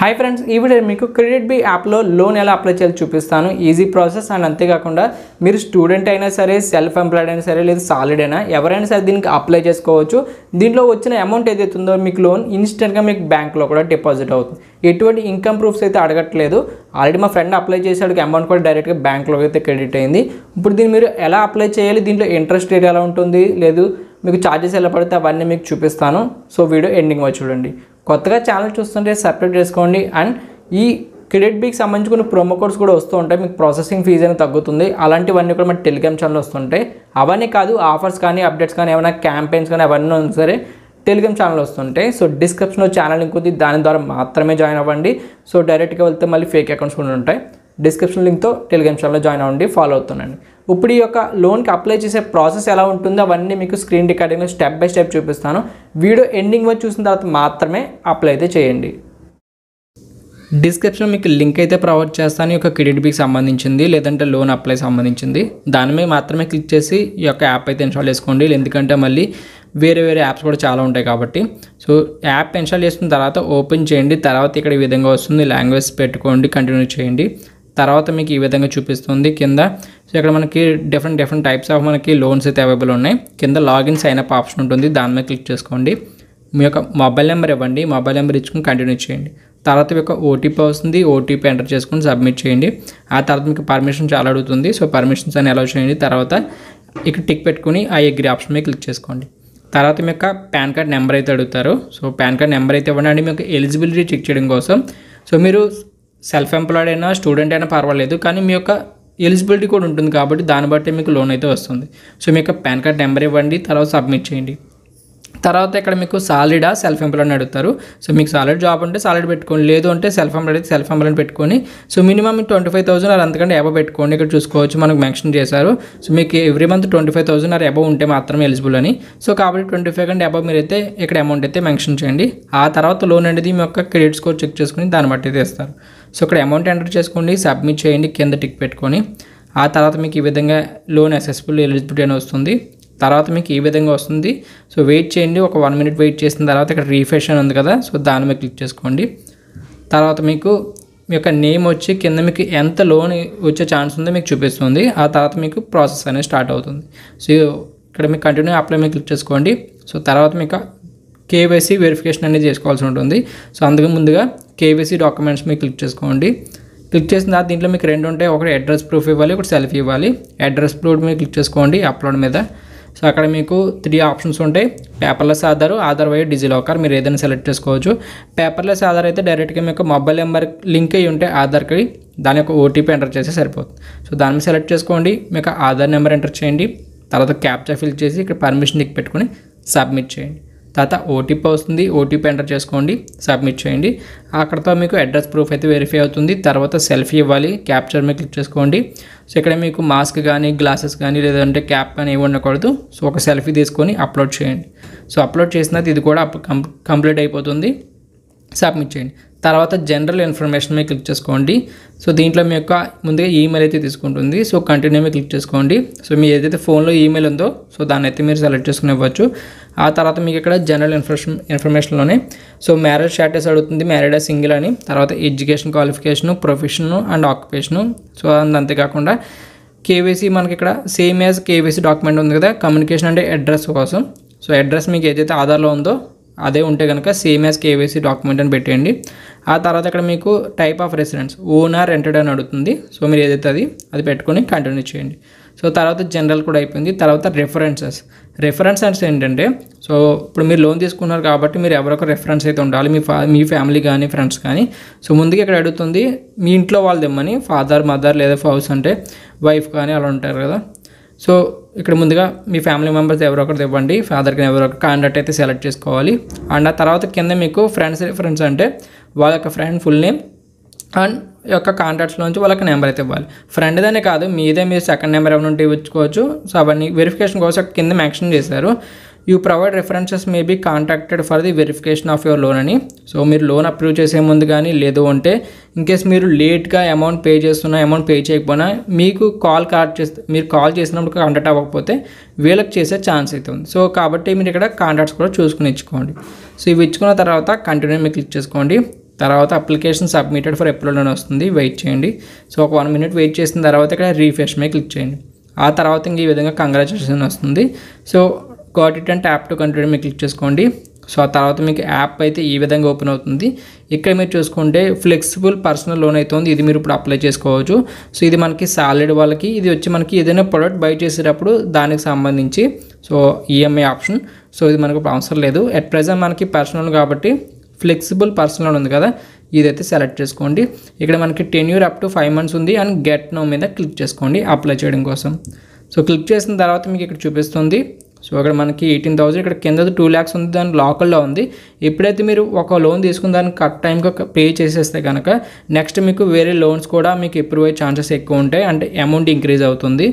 hi friends ఈ video మీకు KreditBee యాప్లో లోన్ ఎలా అప్లై చేయాలి చూపిస్తాను ఈజీ ప్రాసెస్ అండ్ అంతేకాకుండా మీరు స్టూడెంట్ అయినా సరే సెల్ఫ్ ఎంప్లాయిడ్ అయినా సరే లేదా సాలిడ్ అయినా ఎవరైనా సరే దీనికి అప్లై చేసుకోవచ్చు దీంట్లో వచ్చిన అమౌంట్ ఏదైతే ఉందో మీకు లోన్ ఇన్స్టెంట్గా మీకు బ్యాంక్లో కూడా డిపాజిట్ అవుతుంది ఎటువంటి ఇన్కమ్ ప్రూఫ్స్ అయితే అడగట్లేదు ఆల్రెడీ మా ఫ్రెండ్ అప్లై చేసాడు అమౌంట్ కూడా డైరెక్ట్గా బ్యాంక్లో అయితే క్రెడిట్ అయింది ఇప్పుడు దీన్ని మీరు ఎలా అప్లై చేయాలి దీంట్లో ఇంట్రెస్ట్ రేట్ ఎలా ఉంటుంది లేదు మీకు ఛార్జెస్ ఎలా పడితే అవన్నీ మీకు చూపిస్తాను సో వీడియో ఎండింగ్ వచ్చి చూడండి కొత్తగా ఛానల్ చూస్తుంటే సబ్స్క్రైబ్ చేసుకోండి అండ్ ఈ క్రెడిట్ బిక్ సంబంధించి కొన్ని ప్రోమో కోడ్స్ కూడా వస్తూ ఉంటాయి మీకు ప్రాసెసింగ్ ఫీజు అనేది తగ్గుతుంది అలాంటివన్నీ కూడా మన టెలిగ్రామ్ ఛానల్ వస్తుంటాయి అవన్నీ కాదు ఆఫర్స్ కానీ అప్డేట్స్ కానీ ఏమైనా క్యాంపెయిన్స్ కానీ అవన్నీ సరే టెలిగ్రామ్ ఛానల్ వస్తుంటాయి సో డిస్క్రిప్షన్లో ఛానల్ ఇంకొద్ది దాని ద్వారా మాత్రమే జాయిన్ అవ్వండి సో డైరెక్ట్గా వెళ్తే మళ్ళీ ఫేక్ అకౌంట్స్ కూడా ఉంటాయి డిస్క్రిప్షన్ లింక్తో టెలిగ్రామ్ ఛానల్లో జాయిన్ అవ్వండి ఫాలో అవుతుండండి ఇప్పుడు ఈ యొక్క లోన్కి అప్లై చేసే ప్రాసెస్ ఎలా ఉంటుందో అవన్నీ మీకు స్క్రీన్ రికార్డింగ్లో స్టెప్ బై స్టెప్ చూపిస్తాను వీడియో ఎండింగ్ వచ్చి చూసిన తర్వాత మాత్రమే అప్లై అయితే చేయండి డిస్క్రిప్షన్ మీకు లింక్ అయితే ప్రొవైడ్ చేస్తాను ఈ యొక్క క్రెడిట్ బిక్ సంబంధించింది లేదంటే లోన్ అప్లై సంబంధించింది దాని మీద మాత్రమే క్లిక్ చేసి ఈ యొక్క యాప్ అయితే ఇన్స్టాల్ చేసుకోండి ఎందుకంటే మళ్ళీ వేరే వేరే యాప్స్ కూడా చాలా ఉంటాయి కాబట్టి సో యాప్ ఇన్స్టాల్ చేసిన తర్వాత ఓపెన్ చేయండి తర్వాత ఇక్కడ ఈ విధంగా వస్తుంది లాంగ్వేజ్ పెట్టుకోండి కంటిన్యూ చేయండి తర్వాత మీకు ఈ విధంగా చూపిస్తుంది కింద సో ఇక్కడ మనకి డిఫరెంట్ డిఫరెంట్ టైప్స్ ఆఫ్ మనకి లోన్స్ అయితే అవైలబుల్ ఉన్నాయి కింద లాగిన్ సైన్ అప్ ఆప్షన్ ఉంటుంది దాని మీద క్లిక్ చేసుకోండి మీ యొక్క మొబైల్ నెంబర్ ఇవ్వండి మొబైల్ నెంబర్ ఇచ్చుకుని కంటిన్యూ చేయండి తర్వాత మీకు ఓటీపీ వస్తుంది ఓటీపీ ఎంటర్ చేసుకుని సబ్మిట్ చేయండి ఆ తర్వాత మీకు పర్మిషన్ చాలా అడుగుతుంది సో పర్మిషన్స్ అని అలౌ చేయండి తర్వాత ఇక్కడ టిక్ పెట్టుకుని ఆ ఎగ్రీ ఆప్షన్ మీద క్లిక్ చేసుకోండి తర్వాత మీ యొక్క పాన్ కార్డ్ నెంబర్ అయితే అడుగుతారు సో పాన్ కార్డ్ నెంబర్ అయితే ఇవ్వండి అండి మీకు ఎలిజిబిలిటీ చెక్ చేయడం కోసం సో మీరు సెల్ఫ్ ఎంప్లాయిడ్ అయినా స్టూడెంట్ అయినా పర్వాలేదు కానీ మీ యొక్క ఎలిజిబిలిటీ కూడా ఉంటుంది కాబట్టి దాన్ని బట్టి మీకు లోన్ అయితే వస్తుంది సో మీ యొక్క పాన్ కార్డ్ నెంబర్ ఇవ్వండి తర్వాత సబ్మిట్ చేయండి తర్వాత ఇక్కడ మీకు సాలిడా సెల్ఫ్ ఎంప్లాయ్ అడుగుతారు సో మీకు సాలిడ్ జాబ్ ఉంటే సాలిడ్ పెట్టుకోండి లేదు అంటే సెల్ఫ్ ఎంప్లాయ్ సెల్ఫ్ ఎంప్లాయ్ పెట్టుకొని so minimum twenty five thousand అది అంతకంటే ఎబో పెట్టుకోండి ఇక్కడ చూసుకోవచ్చు మనకు మెన్షన్ చేశారు సో మీకు every month twenty five thousand or above ఉంటే మాత్రమే ఎలిజిబుల్ అని సో కాబట్టి ట్వంటీ ఫైవ్ కంటే ఎబో మీరు అయితే ఇక్కడ అమౌంట్ అయితే మెన్షన్ చేయండి ఆ తర్వాత లోన్ అనేది మీ యొక్క క్రెడిట్ స్కోర్ చెక్ చేసుకుని దాన్ని బట్టి తీస్తారు సో ఇక్కడ అమౌంట్ ఎంటర్ చేసుకోండి సబ్మిట్ చేయండి కింద టిక్ పెట్టుకొని ఆ తర్వాత మీకు ఈ విధంగా లోన్ అసెసిబుల్ ఎలిజిబిలిటీ అని వస్తుంది తర్వాత మీకు ఈ విధంగా వస్తుంది సో వెయిట్ చేయండి ఒక వన్ మినిట్ వెయిట్ చేసిన తర్వాత ఇక్కడ రీఫ్రెష్ అని ఉంది కదా సో దాని మీద క్లిక్ చేసుకోండి తర్వాత మీకు మీ యొక్క నేమ్ వచ్చి కింద మీకు ఎంత లోన్ వచ్చే ఛాన్స్ ఉందో మీకు చూపిస్తుంది ఆ తర్వాత మీకు ప్రాసెస్ అనేది స్టార్ట్ అవుతుంది సో ఇక్కడ మీకు కంటిన్యూ అప్లై మీద క్లిక్ చేసుకోండి సో తర్వాత మీకు కేవైసీ వెరిఫికేషన్ అనేది చేసుకోవాల్సి ఉంటుంది సో అందుకు ముందుగా కేవైసీ డాక్యుమెంట్స్ మీకు క్లిక్ చేసుకోండి క్లిక్ చేసిన తర్వాత దీంట్లో మీకు రెండు ఉంటాయి ఒకటి అడ్రస్ ప్రూఫ్ ఇవ్వాలి ఒకటి సెల్ఫీ ఇవ్వాలి అడ్రస్ ప్రూఫ్ మీద క్లిక్ చేసుకోండి అప్లోడ్ మీద సో అక్కడ మీకు త్రీ ఆప్షన్స్ ఉంటాయి paperless Aadhaar Aadhaar via DigiLocker మీరు ఏదైనా సెలెక్ట్ చేసుకోవచ్చు పేపర్లెస్ ఆధార్ అయితే డైరెక్ట్గా మీకు మొబైల్ నెంబర్ లింక్ అయ్యి ఉంటే ఆధార్కి దాని యొక్క ఓటీపీ ఎంటర్ చేస్తే సరిపోతుంది సో దాని మీద సెలెక్ట్ చేసుకోండి మీకు ఆధార్ నెంబర్ ఎంటర్ చేయండి తర్వాత క్యాప్చా ఫిల్ చేసి ఇక్కడ పర్మిషన్ ఇక్ పెట్టుకొని సబ్మిట్ చేయండి తర్వాత ఓటీపీ వస్తుంది ఓటీపీ ఎంటర్ చేసుకోండి సబ్మిట్ చేయండి అక్కడతో మీకు అడ్రస్ ప్రూఫ్ అయితే వెరిఫై అవుతుంది తర్వాత సెల్ఫీ ఇవ్వాలి క్యాప్చర్ మీద క్లిక్ చేసుకోండి సో ఇక్కడ మీకు మాస్క్ కానీ గ్లాసెస్ కానీ లేదంటే క్యాప్ కానీ ఏమి ఉండకూడదు సో ఒక సెల్ఫీ తీసుకొని అప్లోడ్ చేయండి సో అప్లోడ్ చేసిన ఇది కూడా కంప్లీట్ అయిపోతుంది సబ్మిట్ చేయండి తర్వాత జనరల్ ఇన్ఫర్మేషన్ మీద క్లిక్ చేసుకోండి సో దీంట్లో మీ యొక్క ముందుగా ఈమెయిల్ అయితే తీసుకుంటుంది సో కంటిన్యూ మీద క్లిక్ చేసుకోండి సో మీ ఏదైతే ఫోన్లో ఈమెయిల్ ఉందో సో దాన్ని అయితే మీరు సెలెక్ట్ చేసుకుని ఇవ్వచ్చు ఆ తర్వాత మీకు ఇక్కడ జనరల్ ఇన్ఫర్మేషన్ ఇన్ఫర్మేషన్లోనే సో మ్యారేజ్ స్టాటస్ అడుగుతుంది మ్యారేడ్ సింగిల్ అని తర్వాత education qualification profession and occupation so అది అంతేకాకుండా కేవైసీ మనకి ఇక్కడ సేమ్ యాజ్ కేవైసీ డాక్యుమెంట్ ఉంది కదా కమ్యూనికేషన్ అంటే అడ్రస్ కోసం సో అడ్రస్ మీకు ఏదైతే ఆధార్లో ఉందో అదే ఉంటే కనుక సేమ్ యాజ్ కేవైసీ డాక్యుమెంట్ అని పెట్టేయండి ఆ తర్వాత అక్కడ మీకు type of residence owner rented అని అడుగుతుంది సో మీరు ఏదైతే అది అది పెట్టుకొని కంటిన్యూ చేయండి సో తర్వాత జనరల్ కూడా అయిపోయింది తర్వాత రెఫరెన్సెస్ రెఫరెన్స్ ఏంటంటే సో ఇప్పుడు మీరు లోన్ తీసుకున్నారు కాబట్టి మీరు ఎవరొక రెఫరెన్స్ అయితే ఉండాలి మీ ఫా మీ ఫ్యామిలీ కానీ ఫ్రెండ్స్ కానీ సో ముందుగా ఇక్కడ అడుగుతుంది మీ ఇంట్లో వాళ్ళు ఇమ్మని ఫాదర్ మదర్ లేదా ఫౌస్ అంటే వైఫ్ కానీ అలా ఉంటారు కదా సో ఇక్కడ ముందుగా మీ ఫ్యామిలీ మెంబర్స్ ఎవరో ఒకటి ఇవ్వండి ఫాదర్కి ఎవరో ఒక కాంటాక్ట్ అయితే సెలెక్ట్ చేసుకోవాలి అండ్ ఆ తర్వాత కింద మీకు ఫ్రెండ్స్ రిఫరెన్స్ అంటే వాళ్ళ యొక్క ఫ్రెండ్ ఫుల్ నేమ్ అండ్ యొక్క కాంటాక్ట్స్లోంచి వాళ్ళకి నెంబర్ అయితే ఇవ్వాలి ఫ్రెండ్దనే కాదు మీదే మీరు సెకండ్ నెంబర్ ఏమైనా ఉంటే ఇవ్వచ్చుకోవచ్చు సో అవన్నీ వెరిఫికేషన్ కోసం కింద మెన్షన్ చేశారు you provide references may be contacted for the verification of your loan అని సో మీరు లోన్ అప్రూవ్ చేసే ముందు కానీ లేదు అంటే ఇన్కేస్ మీరు లేట్గా అమౌంట్ పే చేస్తున్నా అమౌంట్ పే చేయకపోయినా మీకు కాల్ కాల్ చేస్తే మీరు కాల్ చేసినప్పుడు కాంటాక్ట్ అవ్వకపోతే వీళ్ళకి చేసే ఛాన్స్ అవుతుంది సో కాబట్టి మీరు ఇక్కడ కాంటాక్ట్స్ కూడా చూసుకుని ఇచ్చుకోండి సో ఇవి ఇచ్చుకున్న తర్వాత కంటిన్యూ మీరు క్లిక్ చేసుకోండి తర్వాత అప్లికేషన్ సబ్మిటెడ్ ఫర్ అప్రూవల్ వస్తుంది వెయిట్ చేయండి సో ఒక వన్ మినిట్ వెయిట్ చేసిన తర్వాత ఇక్కడ రీఫ్రెష్ మీద క్లిక్ చేయండి ఆ తర్వాత ఇంక ఈ విధంగా కంగ్రాచులేషన్ వస్తుంది సో గాట్ ఇట్ అంటే యాప్ టు కంట్రోల్ మీరు క్లిక్ చేసుకోండి సో ఆ తర్వాత మీకు యాప్ అయితే ఈ విధంగా ఓపెన్ అవుతుంది ఇక్కడ మీరు చూసుకుంటే ఫ్లెక్సిబుల్ పర్సనల్ లోన్ అవుతుంది ఇది మీరు ఇప్పుడు అప్లై చేసుకోవచ్చు సో ఇది మనకి సాలరీ వాళ్ళకి ఇది వచ్చి మనకి ఏదైనా ప్రొడక్ట్ బై చేసేటప్పుడు దానికి సంబంధించి so EMI e option so ఇది మనకు అవసరం లేదు అట్ ప్రజెంట్ మనకి పర్సనల్ కాబట్టి ఫ్లెక్సిబుల్ పర్సనల్ లోన్ ఉంది కదా ఇదైతే సెలెక్ట్ చేసుకోండి ఇక్కడ మనకి tenure up to five months ఉంది అండ్ గెట్ నో మీద క్లిక్ చేసుకోండి అప్లై చేయడం కోసం సో క్లిక్ చేసిన తర్వాత మీకు ఇక్కడ చూపిస్తుంది సో అక్కడ మనకి ఎయిటీన్ థౌసండ్ ఇక్కడ కింద టూ ల్యాక్స్ ఉంది దాని లోకల్లో ఉంది ఎప్పుడైతే మీరు ఒక లోన్ తీసుకుని దానికి కరెక్ట్ టైంకి పే చేసేస్తే కనుక నెక్స్ట్ మీకు వేరే లోన్స్ కూడా మీకు ఎప్పుడు అయ్యే ఛాన్సెస్ ఎక్కువ ఉంటాయి అంటే అమౌంట్ ఇంక్రీజ్ అవుతుంది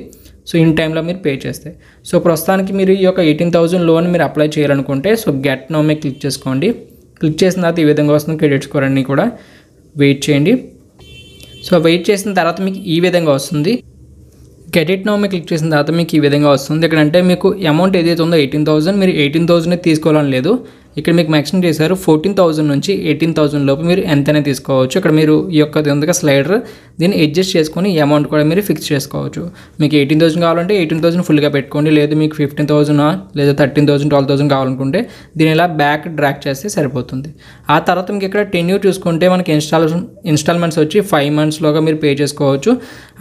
సో ఇన్ టైంలో మీరు పే చేస్తే సో ప్రస్తుతానికి మీరు ఈ యొక్క ఎయిటీన్ థౌసండ్ లోన్ మీరు అప్లై చేయాలనుకుంటే సో గెట్ నో మీద క్లిక్ చేసుకోండి క్లిక్ చేసిన తర్వాత ఈ విధంగా వస్తుంది క్రెడిట్ స్కోర్ అన్నీ కూడా వెయిట్ చేయండి సో వెయిట్ చేసిన తర్వాత మీకు ఈ విధంగా వస్తుంది క్రెడిట్ ఇట్ నో క్లిక్ చేసిన తర్వాత మీకు ఈ విధంగా వస్తుంది ఇక్కడ అంటే మీకు అమౌంట్ ఏదైతే ఉందో ఎయిటీన్ థౌసండ్ మీరు ఎయిటీన్ థౌసండ్ తీసుకోవాలని లేదు ఇక్కడ మీకు మెన్షన్ చేశారు ఫోర్టీన్ థౌసండ్ నుంచి ఎయిటీన్ థౌసండ్ లోపు మీరు ఎంతైనా తీసుకోవచ్చు ఇక్కడ మీరు ఈ యొక్క స్లైడర్ దీన్ని అడ్జస్ట్ చేసుకొని అమౌంట్ కూడా మీరు ఫిక్స్ చేసుకోవచ్చు మీకు ఎయిటీన్ థౌసండ్ కావాలంటే ఎయిటీన్ థౌసండ్ ఫుల్గా పెట్టుకోండి లేదు మీకు ఫిఫ్టీన్ థౌసండ్ లేదా థర్టీన్ థౌసండ్ ట్వెల్వ్ థౌసండ్ కావాలనుకుంటే దీని ఇలా బ్యాక్ డ్రాక్ చేస్తే సరిపోతుంది ఆ తర్వాత మీకు ఇక్కడ టెన్యూ చూసుకుంటే మనకి ఇన్స్టాల్ ఇన్స్టాల్మెంట్స్ వచ్చి ఫైవ్ మంత్స్లోగా మీరు పే చేసుకోవచ్చు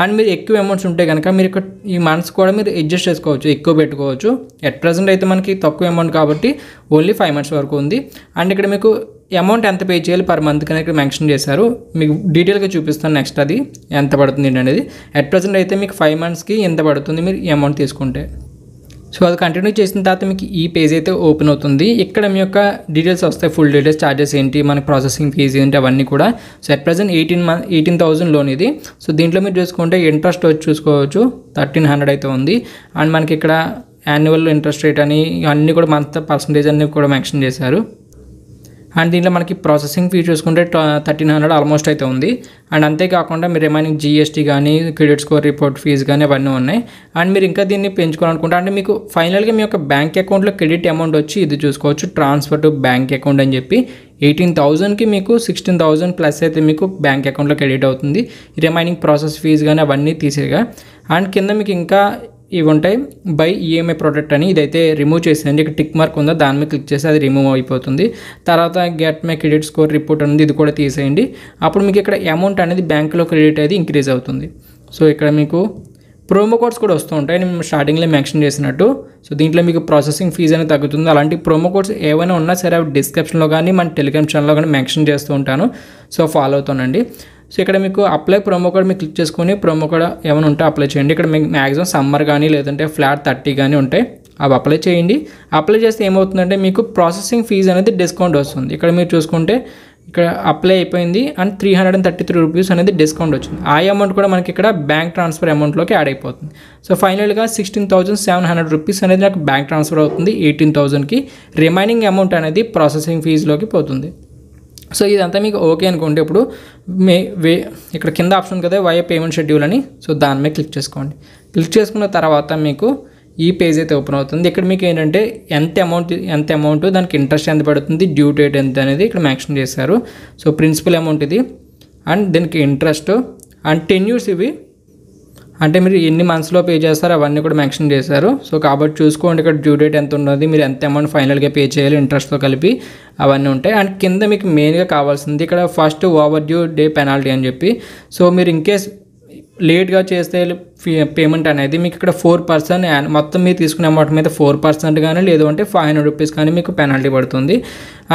అండ్ మీరు ఎక్కువ అమౌంట్స్ ఉంటే కనుక మీరు ఇక్కడ ఈ మంత్స్ కూడా మీరు అడ్జస్ట్ చేసుకోవచ్చు ఎక్కువ పెట్టుకోవచ్చు అట్ ప్రజెంట్ అయితే మనకి తక్కువ అమౌంట్ కాబట్టి ఓన్లీ ఫైవ్ మంత్స్ వరకు ఉంది అండ్ ఇక్కడ మీకు అమౌంట్ ఎంత పే చేయాలి పర్ మంత్ కనుక మెన్షన్ చేశారు మీకు డీటెయిల్గా చూపిస్తాను నెక్స్ట్ అది ఎంత పడుతుంది అనేది అట్ ప్రజెంట్ అయితే మీకు ఫైవ్ మంత్స్కి ఎంత పడుతుంది మీరు అమౌంట్ తీసుకుంటే సో అది కంటిన్యూ చేసిన తర్వాత మీకు ఈ పేజ్ అయితే ఓపెన్ అవుతుంది ఇక్కడ మీ యొక్క డీటెయిల్స్ వస్తాయి ఫుల్ డీటెయిల్స్ ఛార్జెస్ ఏంటి మన ప్రాసెసింగ్ ఫీజు ఏంటి అవన్నీ కూడా so at present eighteen month eighteen thousand loan ఇది సో దీంట్లో మీరు చూసుకుంటే ఇంట్రెస్ట్ వచ్చి చూసుకోవచ్చు థర్టీన్ హండ్రెడ్ అయితే ఉంది అండ్ మనకి ఇక్కడ యాన్యువల్ ఇంట్రెస్ట్ రేట్ అని అన్నీ కూడా మంత్ పర్సంటేజ్ అన్నీ కూడా మెన్షన్ చేశారు అండ్ దీంట్లో మనకి ప్రాసెసింగ్ ఫీ చూసుకుంటే థర్టీన్ హండ్రెడ్ ఆల్మోస్ట్ అయితే ఉంది అండ్ అంతేకాకుండా మీరు రిమైనింగ్ జీఎస్టీ కానీ క్రెడిట్ స్కోర్ రిపోర్ట్ ఫీజు కానీ అవన్నీ ఉన్నాయి అండ్ మీరు ఇంకా దీన్ని పెంచుకోవాలనుకుంటే అంటే మీకు ఫైనల్గా మీ యొక్క బ్యాంక్ అకౌంట్లో క్రెడిట్ అమౌంట్ వచ్చి ఇది చూసుకోవచ్చు ట్రాన్స్ఫర్ టు బ్యాంక్ అకౌంట్ అని చెప్పి ఎయిటీన్ థౌజండ్కి మీకు సిక్స్టీన్ థౌజండ్ ప్లస్ అయితే మీకు బ్యాంక్ అకౌంట్లో క్రెడిట్ అవుతుంది రిమైనింగ్ ప్రాసెస్ ఫీజు కానీ అవన్నీ తీసేగా అండ్ కింద మీకు ఇంకా ఇవి ఉంటాయి బై ఈఎంఐ ప్రోడక్ట్ అని ఇదైతే రిమూవ్ చేసిందండి ఇక్కడ టిక్ మార్క్ ఉందా దాని మీద క్లిక్ చేసి అది రిమూవ్ అయిపోతుంది తర్వాత get my credit score report అనేది ఇది కూడా తీసేయండి అప్పుడు మీకు ఇక్కడ అమౌంట్ అనేది బ్యాంకులో క్రెడిట్ అయితే ఇంక్రీజ్ అవుతుంది సో ఇక్కడ మీకు ప్రోమో కోడ్స్ కూడా వస్తూ ఉంటాయి నేను స్టార్టింగ్లో మెన్షన్ చేసినట్టు సో దీంట్లో మీకు ప్రాసెసింగ్ ఫీజు అనేది తగ్గుతుంది అలాంటి ప్రోమో కోడ్స్ ఏమైనా ఉన్నా సరే అవి డిస్క్రిప్షన్లో కానీ మన టెలిగ్రామ్ ఛానల్లో కానీ మెన్షన్ చేస్తూ ఉంటాను సో ఫాలో అవుతానండి సో ఇక్కడ మీకు అప్లై ప్రోమో కోడ్ మీకు క్లిక్ చేసుకొని ప్రోమో కోడ్ ఏమైనా ఉంటే అప్లై చేయండి ఇక్కడ మీకు మ్యాక్సిమం సమ్మర్ కానీ లేదంటే ఫ్లాట్ థర్టీ కానీ ఉంటాయి అవి అప్లై చేయండి అప్లై చేస్తే ఏమవుతుందంటే మీకు ప్రాసెసింగ్ ఫీజు అనేది డిస్కౌంట్ వస్తుంది ఇక్కడ మీరు చూసుకుంటే ఇక్కడ అప్లై అయిపోయింది and three hundred and thirty three rupees అనేది డిస్కౌంట్ వచ్చింది ఆ అమౌంట్ కూడా మనకి ఇక్కడ బ్యాంక్ ట్రాన్స్ఫర్ అమౌంట్లోకి యాడ్ అయిపోతుంది సో ఫైనల్గా sixteen thousand seven hundred rupees అనేది నాకు బ్యాంక్ ట్రాన్స్ఫర్ అవుతుంది ఎయిటీన్ థౌసండ్కి రిమైనింగ్ అమౌంట్ అనేది ప్రాసెసింగ్ ఫీజులోకి పోతుంది సో ఇదంతా మీకు ఓకే అనుకోండి ఇప్పుడు మే వే ఇక్కడ కింద ఆప్షన్ కదా వై పేమెంట్ షెడ్యూల్ అని సో దాని మీద క్లిక్ చేసుకోండి క్లిక్ చేసుకున్న తర్వాత మీకు ఈ పేజ్ అయితే ఓపెన్ అవుతుంది ఇక్కడ మీకు ఏంటంటే ఎంత అమౌంట్ ఎంత అమౌంట్ దానికి ఇంట్రెస్ట్ ఎంత పడుతుంది డ్యూ డేట్ ఎంత అనేది ఇక్కడ మెన్షన్ చేశారు సో ప్రిన్సిపల్ అమౌంట్ ఇది అండ్ దీనికి ఇంట్రెస్ట్ అండ్ టెన్ ఇవి అంటే మీరు ఎన్ని మంత్స్లో పే చేస్తారు అవన్నీ కూడా మెన్షన్ చేశారు సో కాబట్టి చూసుకోండి ఇక్కడ డ్యూ డేట్ ఎంత ఉన్నది మీరు ఎంత అమౌంట్ ఫైనల్గా పే చేయాలి ఇంట్రెస్ట్తో కలిపి అవన్నీ ఉంటాయి అండ్ కింద మీకు మెయిన్గా కావాల్సింది ఇక్కడ first overdue day penalty అని చెప్పి సో మీరు ఇన్కేస్ లేట్గా చేస్తే పేమెంట్ అనేది మీకు ఇక్కడ ఫోర్ పర్సెంట్ మొత్తం మీరు తీసుకునే అమౌంట్ మీద ఫోర్ పర్సెంట్ కానీ లేదు అంటే ఫైవ్ హండ్రెడ్ రూపీస్ కానీ మీకు పెనాల్టీ పడుతుంది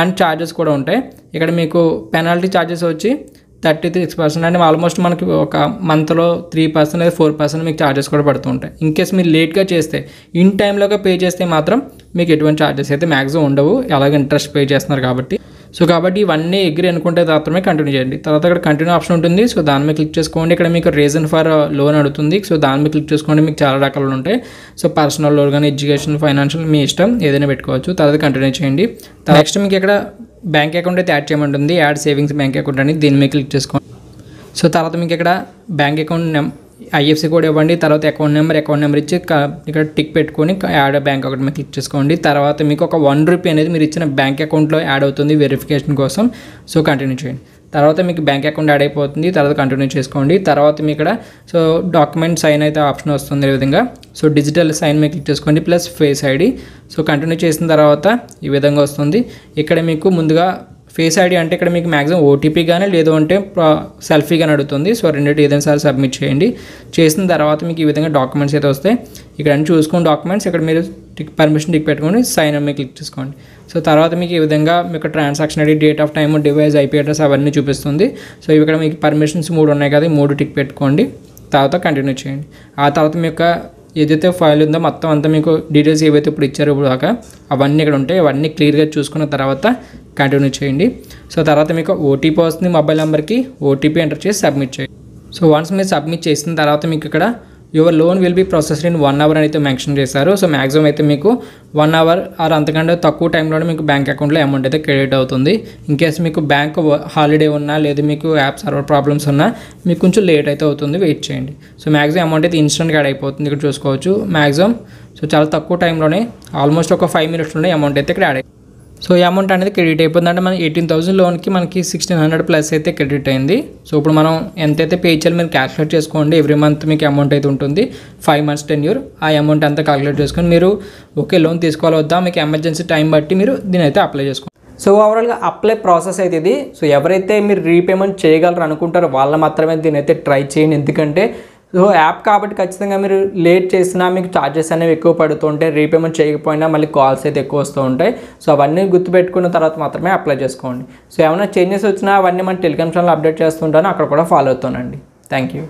అండ్ ఛార్జెస్ కూడా ఉంటాయి ఇక్కడ మీకు పెనాల్టీ ఛార్జెస్ వచ్చి థర్టీ సిక్స్ పర్సెంట్ అంటే ఆల్మోస్ట్ మనకి ఒక మంత్లో త్రీ పర్సెంట్ లేదా ఫోర్ పర్సెంట్ మీకు ఛార్జెస్ కూడా పడుతూ ఉంటాయి ఇన్ కేస్ మీరు లేట్గా చేస్తే ఇన్ టైంలోగా పే చేస్తే మాత్రం మీకు ఎటువంటి ఛార్జెస్ అయితే మ్యాక్సిమం ఉండవు అలాగే ఇంట్రెస్ట్ పే చేస్తున్నారు కాబట్టి సో కాబట్టి ఇవన్నీ ఎగ్రీ అనుకుంటే మాత్రమే కంటిన్యూ చేయండి తర్వాత అక్కడ కంటిన్యూ ఆప్షన్ ఉంటుంది సో దాని మీద క్లిక్ చేసుకోండి ఇక్కడ మీకు రీజన్ ఫర్ లోన్ అడుగుతుంది సో దాని మీద క్లిక్ చేసుకోండి మీకు చాలా రకాలు ఉంటాయి సో పర్సనల్ లోన్ కానీ ఎడ్యుకేషన్ ఫైనాన్షియల్ మీ ఇష్టం ఏదైనా పెట్టుకోవచ్చు తర్వాత కంటిన్యూ చేయండి నెక్స్ట్ మీకు ఇక్కడ బ్యాంక్ అకౌంట్ అయితే యాడ్ చేయమంటుంది యాడ్ సేవింగ్స్ బ్యాంక్ అకౌంట్ అని దీని మీద క్లిక్ చేసుకోండి సో తర్వాత మీకు ఇక్కడ బ్యాంక్ అకౌంట్ నెం ఐఎఫ్సి కోడ్ ఇవ్వండి తర్వాత అకౌంట్ నెంబర్ అకౌంట్ నెంబర్ ఇచ్చి ఇక్కడ టిక్ పెట్టుకొని యాడ్ బ్యాంక్ అకౌంట్ మీద క్లిక్ చేసుకోండి తర్వాత మీకు ఒక వన్ రూపీ అనేది మీరు ఇచ్చిన బ్యాంక్ అకౌంట్లో యాడ్ అవుతుంది వెరిఫికేషన్ కోసం సో కంటిన్యూ చేయండి తర్వాత మీకు బ్యాంక్ అకౌంట్ యాడ్ అయిపోతుంది తర్వాత కంటిన్యూ చేసుకోండి తర్వాత మీ ఇక్కడ సో డాక్యుమెంట్ సైన్ అయితే ఆప్షన్ వస్తుంది ఈ విధంగా సో డిజిటల్ సైన్ మీకు క్లిక్ చేసుకోండి plus face ID so continue చేసిన తర్వాత ఈ విధంగా వస్తుంది ఇక్కడ మీకు ముందుగా ఫేస్ ఐడి అంటే ఇక్కడ మీకు మ్యాక్సిమం ఓటీపీ కానీ లేదో అంటే సెల్ఫీ కానీ అడుగుతుంది సో రెండింటి ఏదైనా సార్ సబ్మిట్ చేయండి చేసిన తర్వాత మీకు ఈ విధంగా డాక్యుమెంట్స్ అయితే వస్తాయి ఇక్కడ చూసుకున్న డాక్యుమెంట్స్ ఇక్కడ మీరు పర్మిషన్ టిక్ పెట్టుకోండి సైన్ మీకు క్లిక్ చేసుకోండి సో తర్వాత మీకు ఈ విధంగా మీకు transaction ID date of time device IP address అవన్నీ చూపిస్తుంది సో ఇక్కడ మీకు పర్మిషన్స్ మూడు ఉన్నాయి కదా మూడు టిక్ పెట్టుకోండి తర్వాత కంటిన్యూ చేయండి ఆ తర్వాత మీ యొక్క ఏదైతే ఫైల్ ఉందో మొత్తం అంతా మీకు డీటెయిల్స్ ఏవైతే ఇప్పుడు ఇచ్చారో ఇప్పుడు దాకా అవన్నీ ఇక్కడ ఉంటాయి అవన్నీ క్లియర్గా చూసుకున్న తర్వాత కంటిన్యూ చేయండి సో తర్వాత మీకు ఓటీపీ వస్తుంది మొబైల్ నెంబర్కి ఓటీపీ ఎంటర్ చేసి సబ్మిట్ చేయండి సో వన్స్ మీరు సబ్మిట్ చేసిన తర్వాత మీకు ఇక్కడ your loan will be processed in one hour అని అయితే మెన్షన్ చేశారు సో మ్యాక్సిమం అయితే మీకు వన్ అవర్ ఆర్ అంతకంటే తక్కువ టైంలోనే మీకు బ్యాంక్ అకౌంట్లో అమౌంట్ అయితే క్రెడిట్ అవుతుంది ఇన్ కేస్ మీకు బ్యాంక్ హాలిడే ఉన్నా లేదా మీకు యాప్ సర్వర్ ప్రాబ్లమ్స్ ఉన్నా మీకు కొంచెం లేట్ అయితే అవుతుంది వెయిట్ చేయండి సో మ్యాక్సిమం అమౌంట్ అయితే ఇన్స్టెంట్గా యాడ్ అయిపోతుంది ఇక్కడ చూసుకోవచ్చు మ్యాక్సిమం సో చాలా తక్కువ టైంలోనే ఆల్మోస్ట్ ఒక ఫైవ్ మినిట్స్లోనే అమౌంట్ అయితే ఇక్కడ యాడ్ అయిపోతుంది సో ఈ అమౌంట్ అనేది క్రెడిట్ అయిపోతుంది అంటే ఎయిటీన్ థౌసండ్ లోన్కి మనకి సిక్స్టీన్ హండ్రెడ్ ప్లస్ అయితే క్రెడిట్ అయింది సో ఇప్పుడు మనం ఎంతైతే పే చేయాలి మీరు క్యాల్కులేట్ చేసుకోండి ఎవ్రీ మంత్ మీకు అమౌంట్ అయితే ఉంటుంది ఫైవ్ మంత్స్ టెన్ ఇయర్ ఆ అమౌంట్ అంతా క్యాల్కులేట్ చేసుకొని మీరు ఓకే లోన్ తీసుకోవాలి వద్దా మీకు ఎమర్జెన్సీ టైం బట్టి మీరు దీని అయితే అప్లై చేసుకోండి సో ఓవరాల్గా అప్లై ప్రాసెస్ అయితే ఇది సో ఎవరైతే మీరు రీపేమెంట్ చేయగలరు అనుకుంటారో వాళ్ళు మాత్రమే దీని అయితే ట్రై చేయండి ఎందుకంటే సో యాప్ కాబట్టి ఖచ్చితంగా మీరు లేట్ చేసినా మీకు ఛార్జెస్ అనేవి ఎక్కువ పడుతూ ఉంటాయి రీపేమెంట్ చేయకపోయినా మళ్ళీ కాల్స్ అయితే ఎక్కువ వస్తూ ఉంటాయి సో అవన్నీ గుర్తుపెట్టుకున్న తర్వాత మాత్రమే అప్లై చేసుకోండి సో ఏమైనా చేంజెస్ వచ్చినా అవన్నీ మన టెలికామ్ ఛానల్ అప్డేట్ చేస్తుంటాను అక్కడ కూడా ఫాలో అవుతానండి థ్యాంక్ యూ